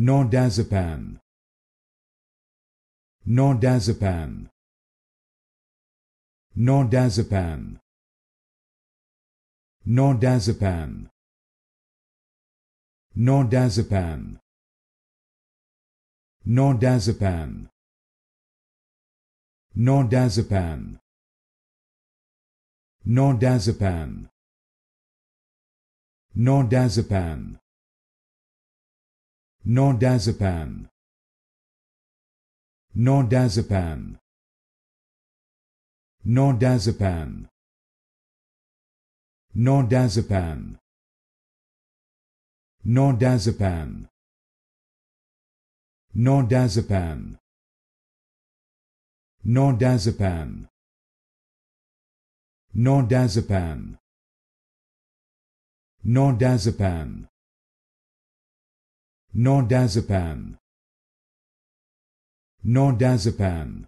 Nordazepam Nordazepam Nordazepam Nordazepam Nordazepam Nordazepam Nordazepam Nordazepam Nordazepam Nordazepam Nordazepam Nordazepam Nordazepam Nordazepam Nordazepam Nordazepam Nordazepam Nordazepam Nordazepam Nordazepam